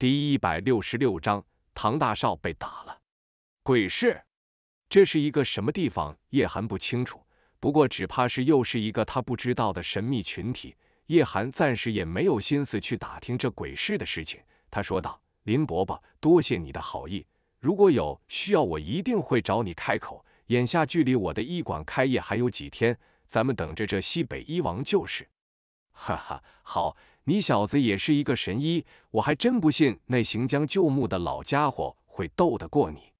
第一百六十六章，唐大少被打了。鬼市，这是一个什么地方？叶寒不清楚，不过只怕是又是一个他不知道的神秘群体。叶寒暂时也没有心思去打听这鬼市的事情。他说道：“林伯伯，多谢你的好意，如果有需要，我一定会找你开口。眼下距离我的医馆开业还有几天，咱们等着这西北医王就是。”哈哈，好。你小子也是一个神医，我还真不信那行将就木的老家伙会斗得过你。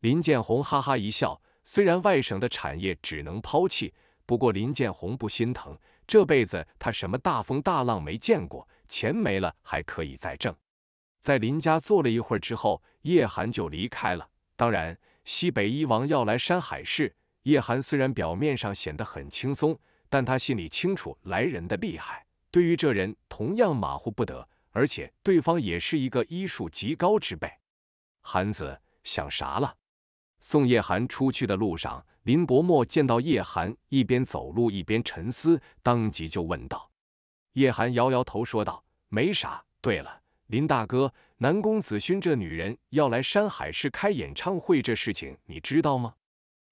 林建宏哈哈一笑，虽然外省的产业只能抛弃，不过林建宏不心疼，这辈子他什么大风大浪没见过，钱没了还可以再挣。在林家坐了一会儿之后，叶寒就离开了。当然，西北一王要来山海市，叶寒虽然表面上显得很轻松，但他心里清楚来人的厉害。对于这人同样马虎不得，而且对方也是一个医术极高之辈。韩子想啥了？送叶寒出去的路上，林伯墨见到叶寒一边走路一边沉思，当即就问道：“叶寒，摇摇头说道，没啥。对了，林大哥，南宫子勋这女人要来山海市开演唱会，这事情你知道吗？”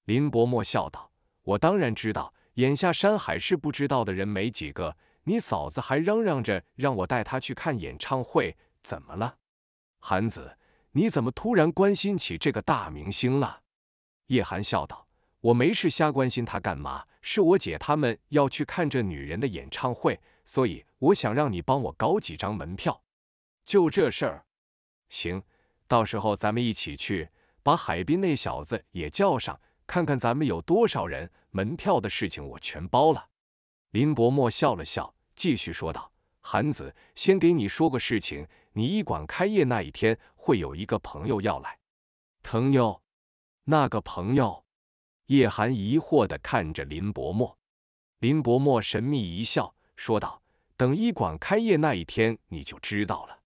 林伯墨笑道：“我当然知道，眼下山海市不知道的人没几个。”你嫂子还嚷嚷着让我带她去看演唱会，怎么了？韩子，你怎么突然关心起这个大明星了？叶寒笑道：“我没事瞎关心她干嘛？是我姐他们要去看这女人的演唱会，所以我想让你帮我搞几张门票。就这事儿，行，到时候咱们一起去，把海滨那小子也叫上，看看咱们有多少人。门票的事情我全包了。”林伯墨笑了笑。继续说道：“韩子，先给你说个事情，你医馆开业那一天会有一个朋友要来。朋友？那个朋友。”叶寒疑惑地看着林伯默，林伯默神秘一笑，说道：“等医馆开业那一天，你就知道了。”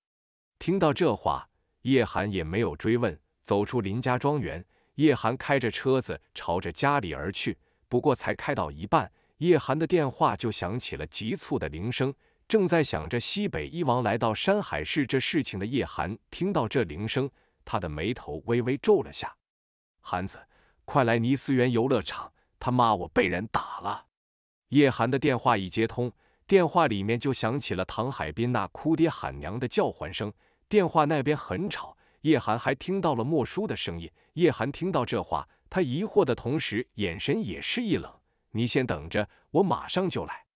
听到这话，叶寒也没有追问，走出林家庄园，叶寒开着车子朝着家里而去。不过才开到一半。叶寒的电话就响起了急促的铃声。正在想着西北一王来到山海市这事情的叶寒，听到这铃声，他的眉头微微皱了下。韩子，快来尼斯园游乐场！他妈，我被人打了！叶寒的电话一接通，电话里面就响起了唐海滨那哭爹喊娘的叫唤声。电话那边很吵，叶寒还听到了莫叔的声音。叶寒听到这话，他疑惑的同时，眼神也是一冷。你先等着，我马上就来。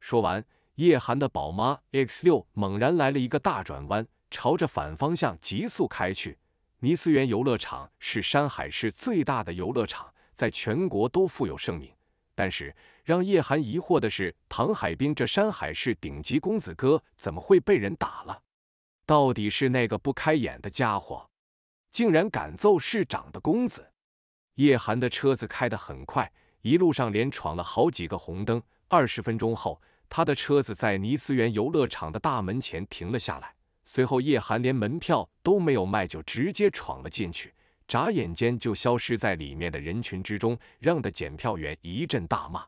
说完，叶寒的宝妈 X 六猛然来了一个大转弯，朝着反方向急速开去。尼斯园游乐场是山海市最大的游乐场，在全国都富有盛名。但是让叶寒疑惑的是，唐海滨这山海市顶级公子哥怎么会被人打了？到底是那个不开眼的家伙，竟然敢揍市长的公子？叶寒的车子开得很快。一路上连闯了好几个红灯，二十分钟后，他的车子在尼斯园游乐场的大门前停了下来。随后，叶寒连门票都没有卖，就直接闯了进去，眨眼间就消失在里面的人群之中，让的检票员一阵大骂。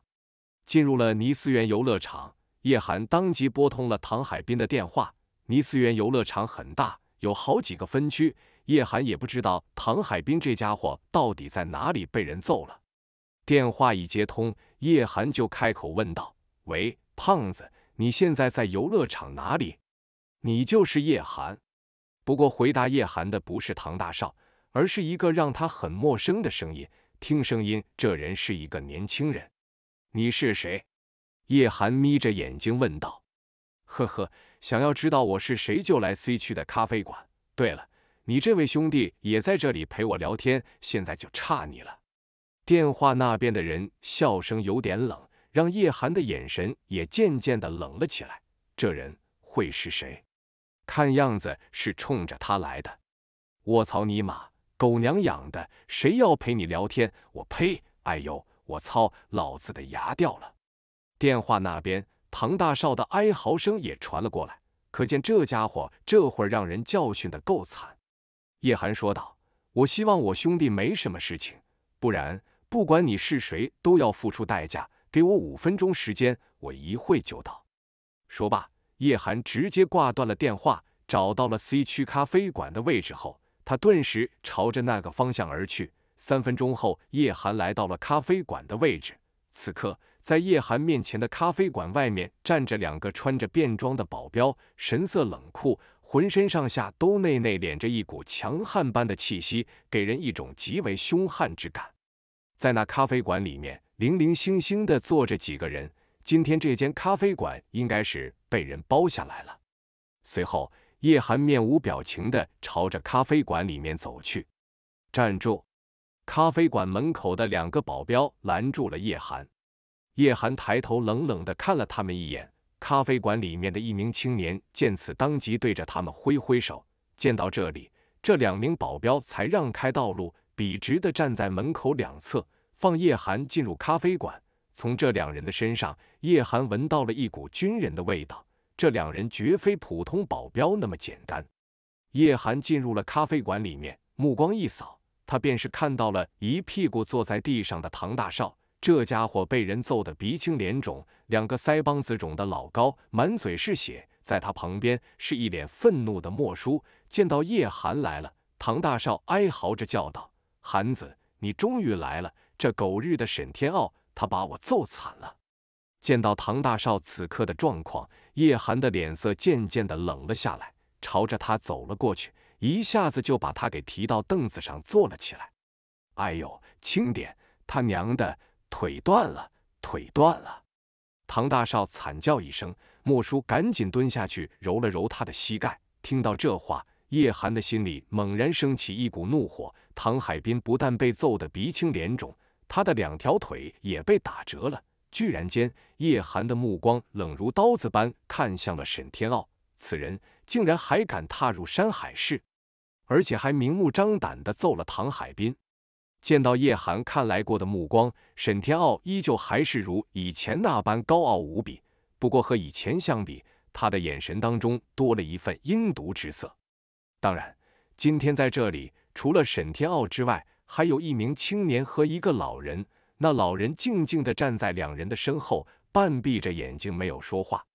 进入了尼斯园游乐场，叶寒当即拨通了唐海滨的电话。尼斯园游乐场很大，有好几个分区，叶寒也不知道唐海滨这家伙到底在哪里被人揍了。电话一接通，叶寒就开口问道：“喂，胖子，你现在在游乐场哪里？”你就是叶寒。不过回答叶寒的不是唐大少，而是一个让他很陌生的声音。听声音，这人是一个年轻人。你是谁？叶寒眯着眼睛问道。“呵呵，想要知道我是谁，就来 C 区的咖啡馆。对了，你这位兄弟也在这里陪我聊天，现在就差你了。”电话那边的人笑声有点冷，让叶寒的眼神也渐渐的冷了起来。这人会是谁？看样子是冲着他来的。我操你妈！狗娘养的！谁要陪你聊天？我呸！哎呦，我操！老子的牙掉了。电话那边，唐大少的哀嚎声也传了过来，可见这家伙这会让人教训的够惨。叶寒说道：“我希望我兄弟没什么事情，不然。”不管你是谁，都要付出代价。给我五分钟时间，我一会就到。说罢，叶寒直接挂断了电话。找到了 C 区咖啡馆的位置后，他顿时朝着那个方向而去。三分钟后，叶寒来到了咖啡馆的位置。此刻，在叶寒面前的咖啡馆外面站着两个穿着便装的保镖，神色冷酷，浑身上下都内内敛着一股强悍般的气息，给人一种极为凶悍之感。在那咖啡馆里面，零零星星的坐着几个人。今天这间咖啡馆应该是被人包下来了。随后，叶寒面无表情的朝着咖啡馆里面走去。站住！咖啡馆门口的两个保镖拦住了叶寒。叶寒抬头冷冷的看了他们一眼。咖啡馆里面的一名青年见此，当即对着他们挥挥手。见到这里，这两名保镖才让开道路。笔直地站在门口两侧，放叶寒进入咖啡馆。从这两人的身上，叶寒闻到了一股军人的味道。这两人绝非普通保镖那么简单。叶寒进入了咖啡馆里面，目光一扫，他便是看到了一屁股坐在地上的唐大少。这家伙被人揍得鼻青脸肿，两个腮帮子肿的老高，满嘴是血。在他旁边是一脸愤怒的莫叔。见到叶寒来了，唐大少哀嚎着叫道。韩子，你终于来了！这狗日的沈天傲，他把我揍惨了。见到唐大少此刻的状况，叶寒的脸色渐渐的冷了下来，朝着他走了过去，一下子就把他给提到凳子上坐了起来。哎呦，轻点！他娘的，腿断了，腿断了！唐大少惨叫一声，莫叔赶紧蹲下去揉了揉他的膝盖。听到这话。叶寒的心里猛然升起一股怒火。唐海滨不但被揍得鼻青脸肿，他的两条腿也被打折了。居然间，叶寒的目光冷如刀子般看向了沈天傲。此人竟然还敢踏入山海市，而且还明目张胆地揍了唐海滨。见到叶寒看来过的目光，沈天傲依旧还是如以前那般高傲无比。不过和以前相比，他的眼神当中多了一份阴毒之色。当然，今天在这里，除了沈天傲之外，还有一名青年和一个老人。那老人静静地站在两人的身后，半闭着眼睛，没有说话。